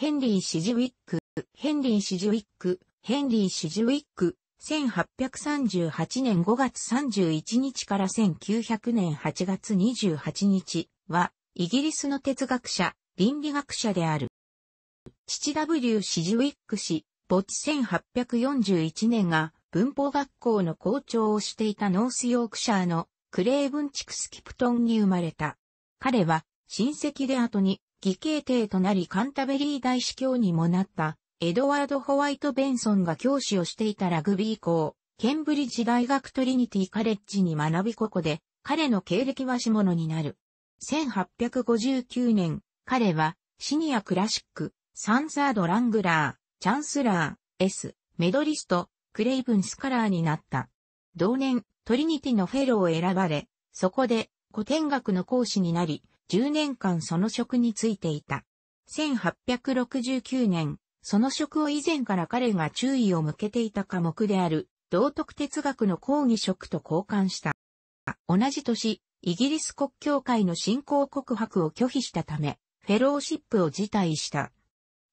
ヘンリー・シジウィック、ヘンリー・シジウィック、ヘンリー・シジウィック、1838年5月31日から1900年8月28日は、イギリスの哲学者、倫理学者である。父 W. シジウィック氏、没1841年が文法学校の校長をしていたノースヨークシャーのクレーブンチクスキプトンに生まれた。彼は親戚で後に義兄弟となりカンタベリー大司教にもなった、エドワード・ホワイト・ベンソンが教師をしていたラグビー校、ケンブリッジ大学トリニティカレッジに学びここで、彼の経歴はしものになる。1859年、彼は、シニアクラシック、サンサード・ラングラー、チャンスラー、S、メドリスト、クレイブン・スカラーになった。同年、トリニティのフェローを選ばれ、そこで古典学の講師になり、10年間その職についていた。1869年、その職を以前から彼が注意を向けていた科目である、道徳哲学の講義職と交換した。同じ年、イギリス国教会の信仰告白を拒否したため、フェローシップを辞退した。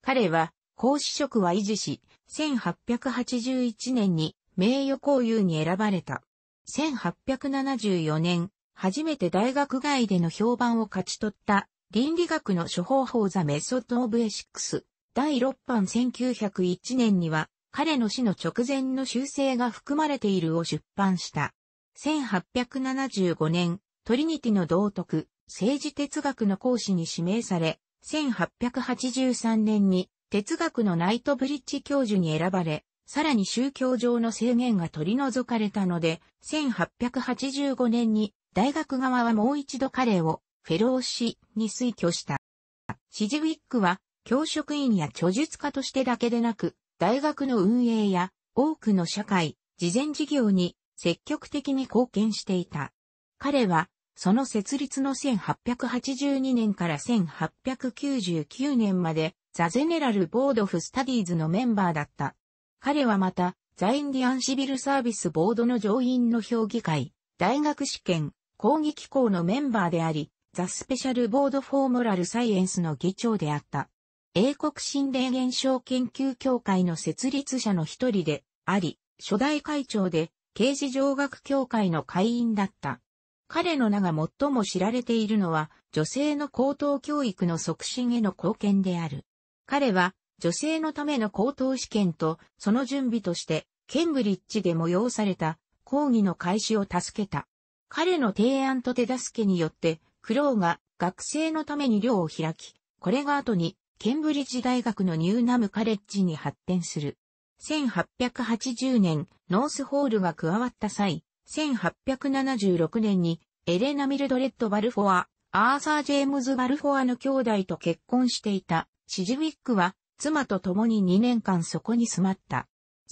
彼は、講師職は維持し、1881年に名誉公有に選ばれた。1874年、初めて大学外での評判を勝ち取った倫理学の処方法ザ・メソッド・オブ・エシックス第6版1901年には彼の死の直前の修正が含まれているを出版した。1875年、トリニティの道徳、政治哲学の講師に指名され、1883年に哲学のナイトブリッジ教授に選ばれ、さらに宗教上の制限が取り除かれたので、1885年に大学側はもう一度彼をフェロー氏に推挙した。シジウィックは教職員や著述家としてだけでなく、大学の運営や多くの社会、慈善事業に積極的に貢献していた。彼は、その設立の1882年から1899年まで、ザ・ゼネラル・ボード・フ・スタディーズのメンバーだった。彼はまた、ザ・インディアン・シビル・サービス・ボードの上院の評議会、大学試験、抗議機構のメンバーであり、ザ・スペシャル・ボード・フォー・モラル・サイエンスの議長であった。英国心霊現象研究協会の設立者の一人であり、初代会長で、刑事上学協会の会員だった。彼の名が最も知られているのは、女性の高等教育の促進への貢献である。彼は、女性のための高等試験と、その準備として、ケンブリッジで催された、講義の開始を助けた。彼の提案と手助けによって、クローが学生のために寮を開き、これが後にケンブリッジ大学のニューナムカレッジに発展する。1880年、ノースホールが加わった際、1876年にエレナ・ミルドレッド・バルフォア、アーサー・ジェームズ・バルフォアの兄弟と結婚していたシジウィックは妻と共に2年間そこに住まった。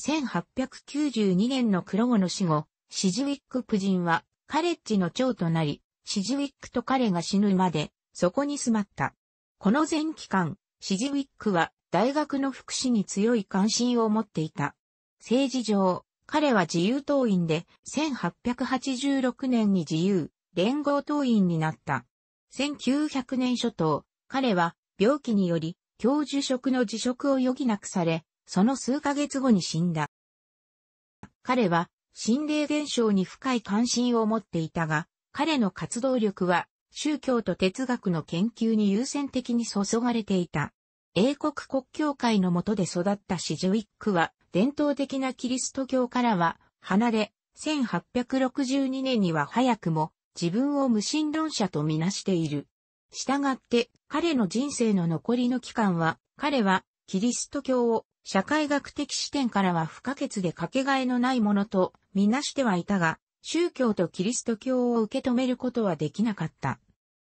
1892年のクロウの死後、シジウィック夫人はカレッジの長となり、シジウィックと彼が死ぬまで、そこに住まった。この前期間、シジウィックは大学の福祉に強い関心を持っていた。政治上、彼は自由党員で、1886年に自由、連合党員になった。1900年初頭、彼は病気により教授職の辞職を余儀なくされ、その数ヶ月後に死んだ。彼は心霊現象に深い関心を持っていたが、彼の活動力は宗教と哲学の研究に優先的に注がれていた。英国国教会の下で育ったシジュイックは、伝統的なキリスト教からは離れ、1862年には早くも自分を無神論者とみなしている。したがって彼の人生の残りの期間は、彼はキリスト教を社会学的視点からは不可欠でかけがえのないものとみなしてはいたが、宗教とキリスト教を受け止めることはできなかった。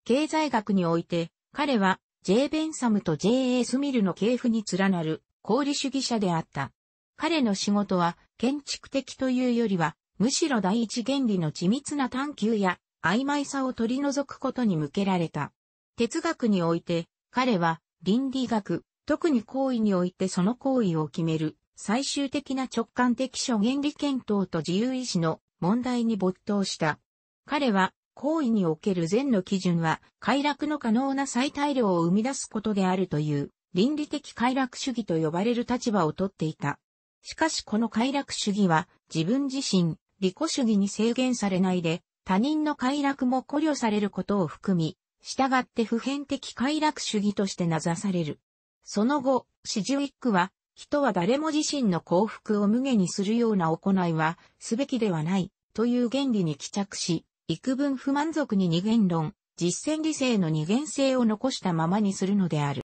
経済学において、彼は J. ベンサムと J.A. スミルの系譜に連なる功理主義者であった。彼の仕事は建築的というよりは、むしろ第一原理の緻密な探求や曖昧さを取り除くことに向けられた。哲学において、彼は倫理学、特に行為においてその行為を決める、最終的な直感的諸原理検討と自由意志の問題に没頭した。彼は、行為における善の基準は、快楽の可能な最大量を生み出すことであるという、倫理的快楽主義と呼ばれる立場をとっていた。しかしこの快楽主義は、自分自身、利己主義に制限されないで、他人の快楽も考慮されることを含み、従って普遍的快楽主義として名指される。その後、シジウィックは、人は誰も自身の幸福を無下にするような行いは、すべきではない、という原理に帰着し、幾分不満足に二元論、実践理性の二元性を残したままにするのである。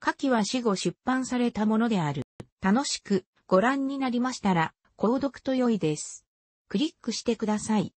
下記は死後出版されたものである。楽しくご覧になりましたら、購読と良いです。クリックしてください。